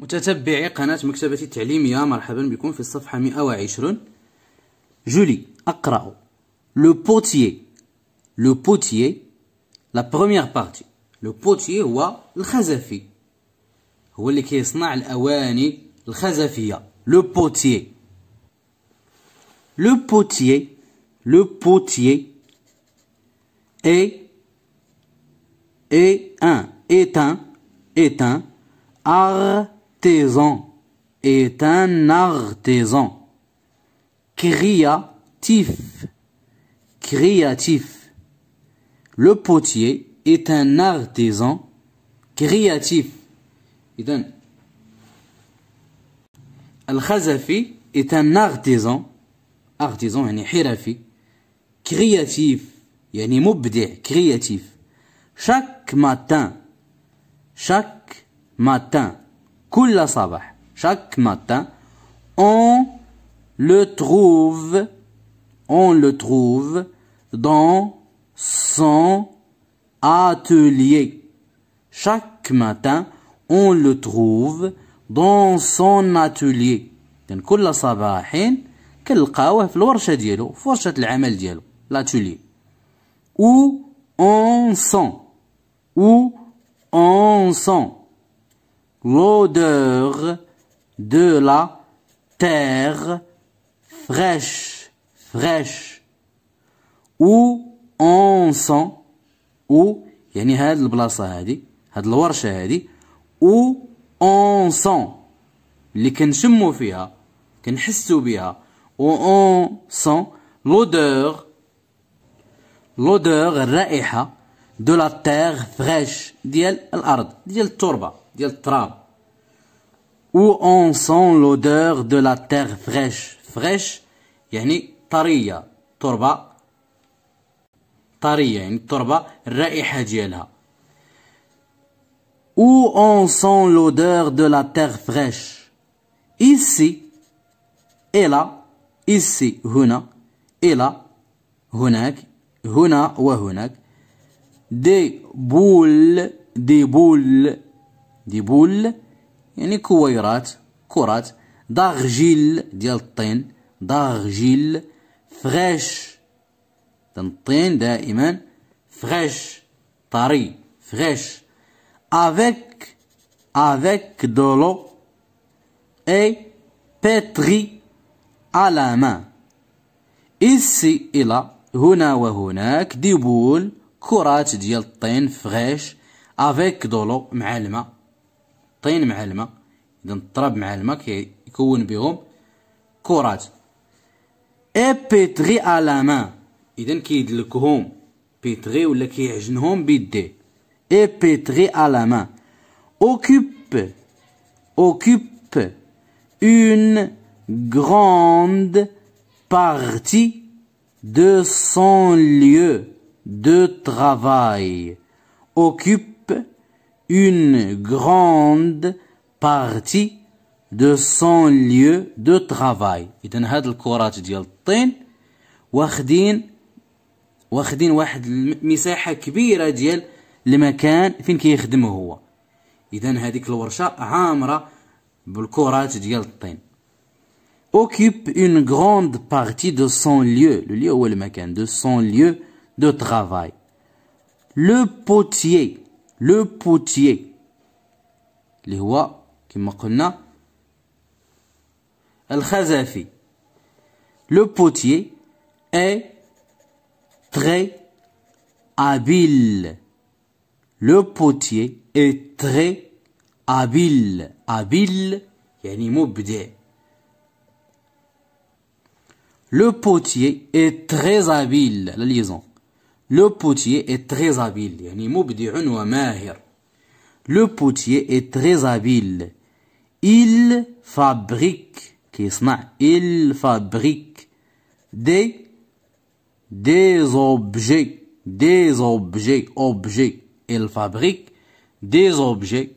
متتبعي قناة مكتبتي التعليمية مرحبا بكم في الصفحة 120 جولي أقرأ لو بوتي لو بوتي لا بروميير بارتي لو بوتي هو الخزفي هو اللي كيصنع الأواني الخزفية لو بوتي لو بوتي لو بوتي اي اي ان est un ار artisan est un artisan. Créatif. Créatif. Le potier est un artisan créatif. Al-Khazafi est un artisan. Artisan, un hirafi. Créatif. Yani Créatif. Chaque matin. Chaque matin. Kulla sabah. Chaque matin, on le trouve, on le trouve dans son atelier. Chaque matin, on le trouve dans son atelier. يعني كل صباح كنلقاوه في الورشة ديالو في ورشة العمل ديالو لاتولي ou on sent ou on sent l'odeur de la terre fraîche, fraîche, où on sent, où, يعني هاد البلاصة هادي هاد الورشة هادي où on sent اللي كنشمو فيها كنحسو بها où on sent l'odeur l'odeur الرائحة de la terre fraîche ديال الأرض ديال التربة ديال التراب où on sent l'odeur de la terre fraîche. Fraîche, يعني tariya, torba, tariya, يعني التربة الرائحة ديالها où on sent l'odeur de la terre fraîche. Ici, et là, ici, هنا, et là, هناك, wa وهناك, des boules, des boules, des boules, يعني كويرات كرات داغجيل ديال الطين داغجيل فغاش الطين دائما فغاش طري فغاش افيك افيك دولو اي بيتري على ما إسي إلى هنا وهناك ديبول كرات ديال الطين فغاش افيك دولو مع الماء الطين مع الماء اذا التراب مع الماء كيكون بهم كرات ابيتغي على ما اذا كيدلكهم بيتغي ولا كيعجنهم بيديه ابيتغي على ما اوكوب اوكوب اون grande partie دو سون ليو دو travail occupe une grande partie de son lieu de travail. إذن هاد الكرات ديال الطين واخدين le occupe une grande partie de son lieu. Le lieu ou le de son lieu de travail. Le potier le potier. Les roi qui m'a Al-Khazafi. Le potier est très habile. Le potier est très habile. Habile, yani mobde. Le potier est très habile. La liaison. Le potier est très habile. Le potier est très habile. Il fabrique, il fabrique des, des objets, des objets, objets. Il fabrique des objets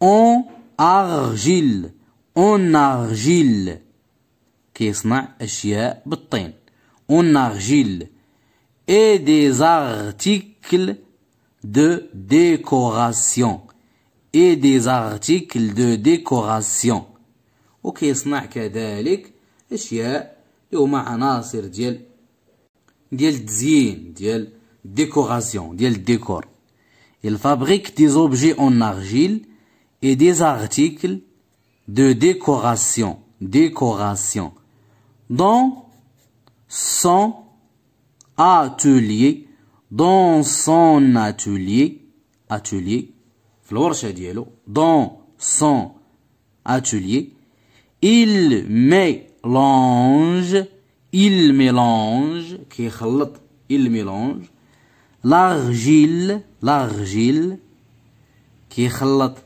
en argile, en argile. En argile et des articles de décoration et des articles de décoration وكيصنع كذلك اشياء اللي هما عناصر ديال ديال التزيين ديال ديال il fabrique des objets en argile et des articles de décoration décoration dont sont atelier dans son atelier atelier dans son atelier il mélange il mélange il mélange l'argile l'argile كيخلط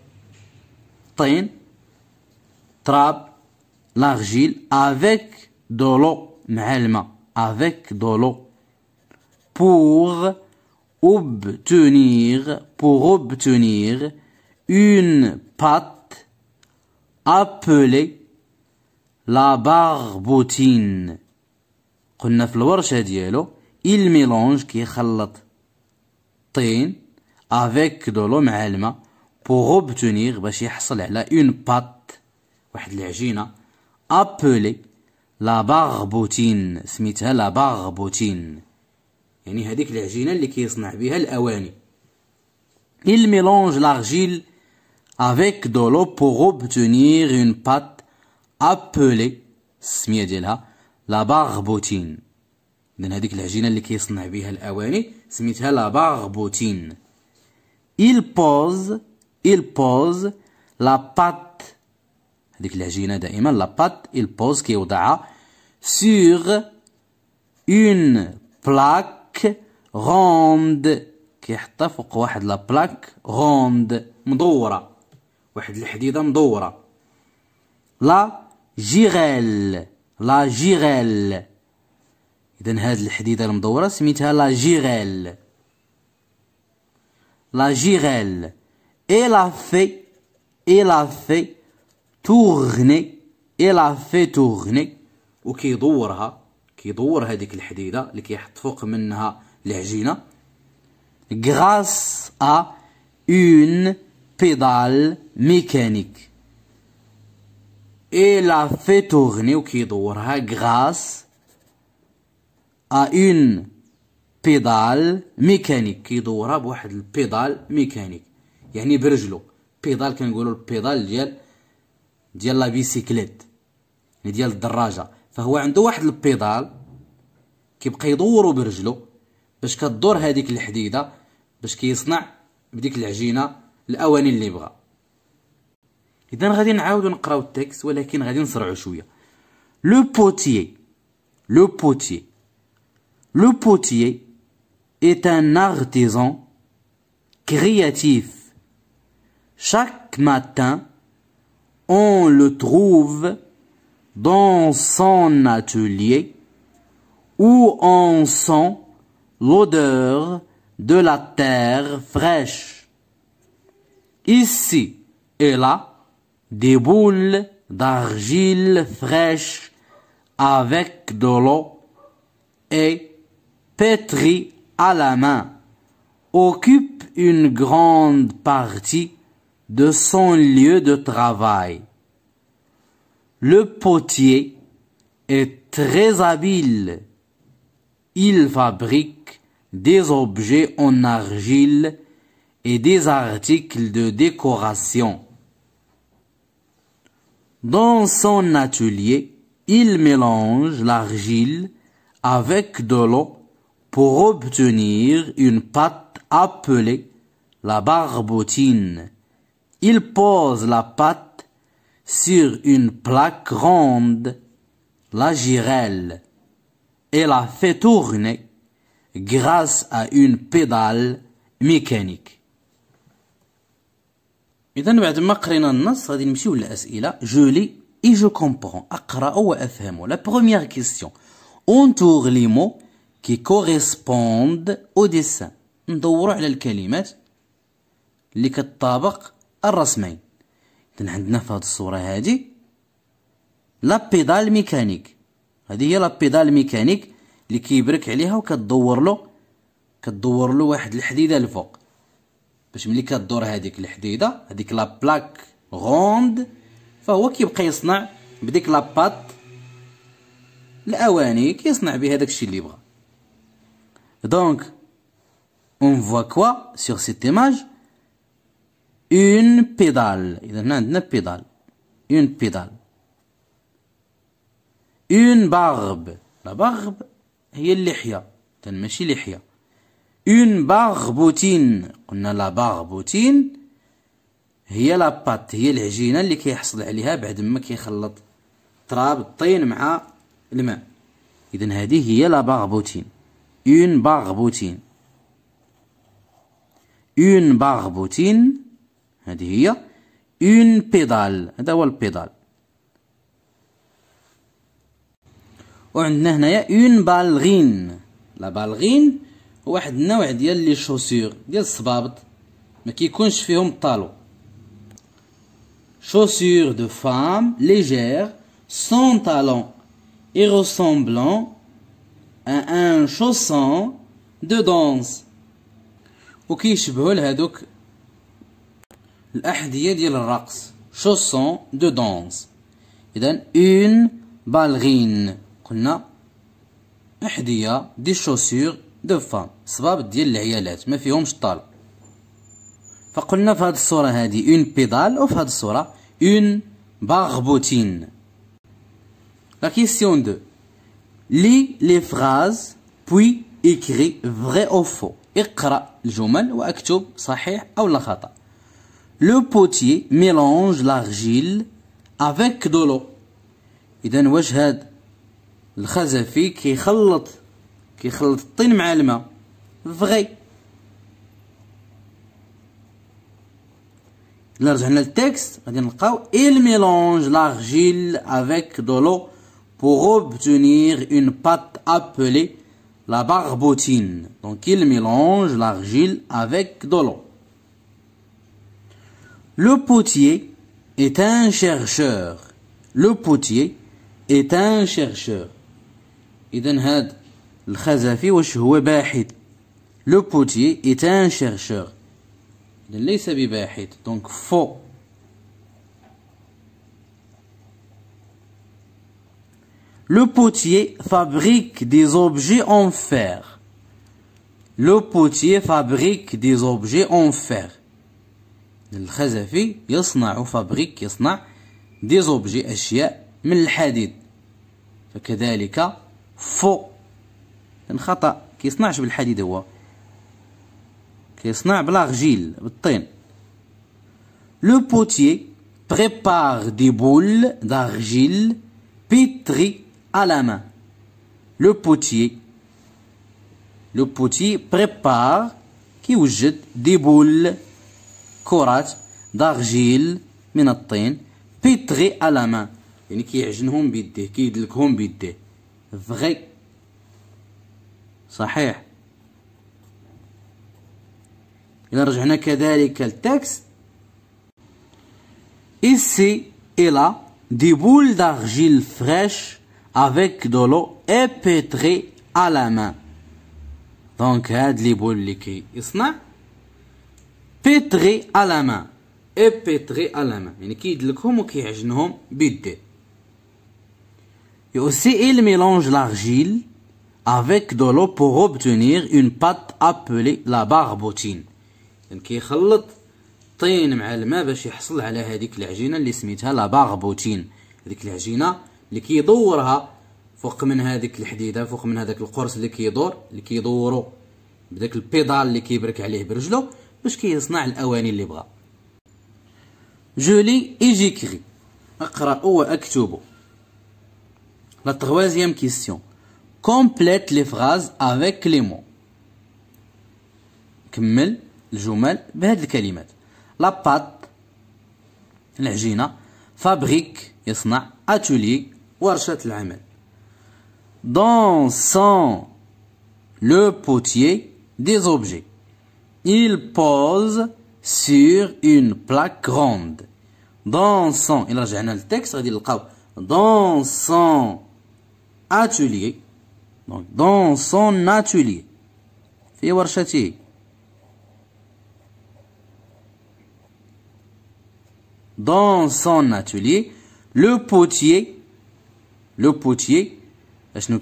trappe l'argile avec de l'eau avec de l'eau pour obtenir, pour obtenir une pâte appelée la barbotine. قلنا في الورشة ديالو il mélange qui خلط طين avec de l'eau مع الماء pour obtenir باش يحصل على une pâte واحد العجينة appelée la barbotine سميتها la barbotine يعني هذيك العجينه اللي كيصنع بها الاواني il mélange l'argile avec de l'eau pour obtenir une pâte appelée السميه ديالها لا باربوتين اذا هذيك العجينه اللي كيصنع بها الاواني سميتها لا باربوتين il pose il pose la pâte هذيك العجينه دائما لا بات il pose كيوضعها sur une plaque بلاك غوند كيحطها فوق واحد لا بلاك غوند مدوره واحد الحديده مدوره لا جيغيل لا جيغيل اذا هاد الحديده المدوره سميتها لا جيغيل لا جيغيل اي لا في اي لا في تورني اي لا في تورني وكيدورها كيدور هذيك الحديده اللي كيحط فوق منها العجينه غراس ا اون بيدال ميكانيك اي لا في تورني وكيدورها غراس ا اون بيدال ميكانيك كيدورها بواحد البيدال ميكانيك يعني برجلو بيدال كنقولوا البيدال ديال ديال لا بيسيكليت ديال الدراجه فهو عنده واحد البيدال كيبقى يدورو برجلو باش كدور هذيك الحديده باش كيصنع بديك العجينه الاواني اللي بغا اذا غادي نعاودو نقراو التكست ولكن غادي نسرعو شويه لو بوتي لو بوتي لو بوتي est un artisan créatif. Chaque matin, on le trouve dans son atelier où on sent l'odeur de la terre fraîche. Ici et là, des boules d'argile fraîche avec de l'eau et pétrie à la main occupent une grande partie de son lieu de travail. Le potier est très habile. Il fabrique des objets en argile et des articles de décoration. Dans son atelier, il mélange l'argile avec de l'eau pour obtenir une pâte appelée la barbotine. Il pose la pâte sur une plaque ronde la girelle et la fait tourner grâce à une pédale mécanique. إذا بعد ما قرينا النص غادي نمشيو للأسئلة جو لي إي جو كومبرون أقرأ وأفهم لا بروميير كيستيون أونتور لي مو كي كوريسبوند أو ديسان ندورو على الكلمات اللي كتطابق الرسمين اللي عندنا في هذه الصوره هذه لا بيدال ميكانيك هذه هي لا بيدال ميكانيك اللي كيبرك عليها وكتدور له كتدور له واحد الحديده الفوق باش ملي كدور هذيك الحديده هذيك لا بلاك غوند فهو كيبقى يصنع بديك لاباط الاواني كيصنع بها داكشي اللي بغا دونك اون فوا كوا سور سيت ايماج اون بيدال اذا هنا عندنا بيدال اون بيدال اون باغب لا باغب هي اللحيه تن ماشي لحيه اون باغبوتين قلنا لا باغبوتين هي لا بات هي العجينه اللي كيحصل عليها بعد ما كيخلط تراب الطين مع الماء اذا هذه هي لا باغبوتين اون باغبوتين اون باغبوتين هذه هي اون بيدال هذا هو البيدال وعندنا هنايا اون بالغين لا بالغين هو واحد النوع ديال لي شوسور ديال الصبابط ما كيكونش فيهم الطالو شوسور دو فام ليجير سون طالون اي روسومبلون ان شوسون دو de danse. وكيشبهوا لهذوك الأحذية ديال الرقص شوسون دو دونس إذن اون بالغين قلنا أحذية دي شوسور دو فام سباب ديال العيالات ما فيهمش طال فقلنا في هذه الصورة هذه اون بيدال وفي هذه الصورة اون باغبوتين لا كيستيون دو لي لي فغاز بوي اكري فغي او فو اقرأ الجمل واكتب صحيح أو لا خطأ. le potier mélange l'argile avec de l'eau. il mélange l'argile avec de l'eau pour obtenir une pâte appelée la barbotine. Donc il mélange l'argile avec de l'eau. Le potier est un chercheur. Le potier est un chercheur. le est un chercheur donc faux Le potier fabrique des objets en fer. Le potier fabrique des objets en fer. الخزفي يصنع فابريك يصنع ديزوبجي أشياء من الحديد فكذلك فو الخطا خطأ كيصنعش بالحديد هو كيصنع بلاغجيل بالطين لو بوتي بريبار دي بول دارجيل بيتري à la main. Le potier, le potier prépare, qui des كرات دارجيل من الطين بيتغي على ما يعني كيعجنهم بيديه كيدلكهم بيديه فغي صحيح إذا رجعنا كذلك التكست إيسي إلا دي بول دارجيل فغيش افيك دولو de l'eau épétrée à la main. هاد لي بول اللي كيصنع بيتغي على ما ابيتغي على ما يعني كيدلكهم وكيعجنهم بيدي يو سي اي ميلونج لارجيل افيك دو لو بور obtenir اون بات ابلي لا باربوتين يعني كيخلط طين مع الماء باش يحصل على هذيك العجينه اللي سميتها لا باربوتين هذيك العجينه اللي كيدورها فوق من هذيك الحديده فوق من هذاك القرص اللي كيدور اللي كيدورو بداك البيدال اللي كيبرك عليه برجلو باش كيصنع الاواني اللي بغا جولي جيكري اقرا واكتب لا تروازيام كيستيون كومبليت لي فراز افيك لي مو كمل الجمل بهاد الكلمات لا بات العجينه فابريك يصنع اتولي ورشه العمل دون سون لو بوتيي دي زوبجي il pose sur une plaque grande. Dans son, il a le texte, Il dans son atelier, donc dans son atelier, في ورشته dans son atelier le potier le potier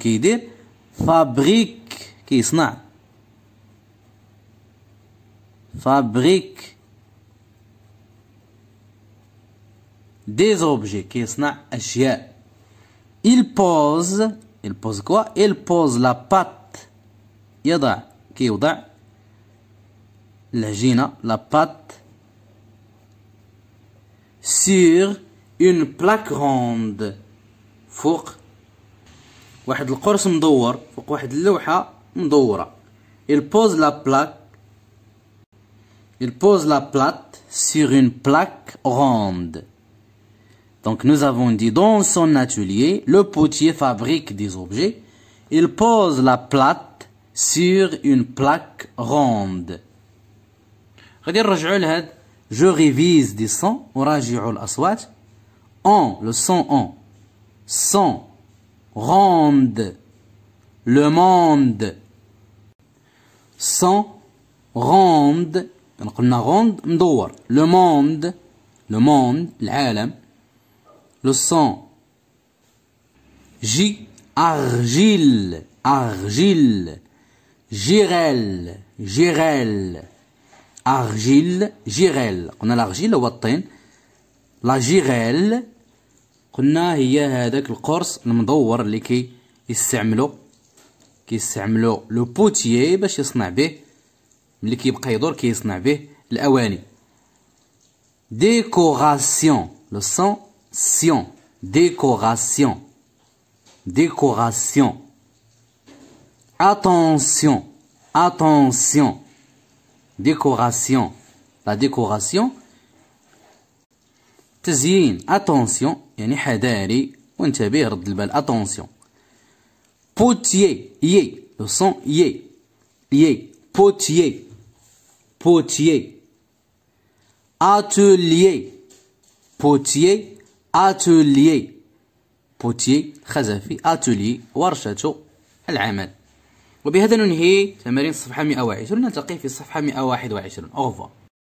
qui dire. fabrique fait. فابريك دي زوبجي كيصنع اشياء il pose il pose quoi il pose la pâte يضع كيوضع العجينه لا بات سير اون بلاك روند فوق واحد القرص مدور فوق واحد اللوحه مدوره البوز لا بلاك Il pose la plate sur une plaque ronde. Donc nous avons dit dans son atelier, le potier fabrique des objets. Il pose la plate sur une plaque ronde. Je révise des sons. En le son en. Sans, ronde. Le monde. Sans, ronde. يعني قلنا غوند مدور لو موند لو موند العالم لو سون جي أرجيل أرجيل جيريل جيريل أرجيل جيريل قلنا الأرجيل هو الطين لا جيريل قلنا هي هذاك القرص المدور اللي كيستعملو كي كيستعملو لو بوتيي باش يصنع به l'équipe qui qui est Décoration. Le son. Décoration. Décoration. Attention. Attention. Décoration. La décoration. Attention. Et ni Attention. Poutier. Le son. Ié. potier atelier potier atelier بوتي خزفي اتولي ورشة العمل وبهذا ننهي تمارين الصفحة 120 نلتقي في الصفحة 121 اوفر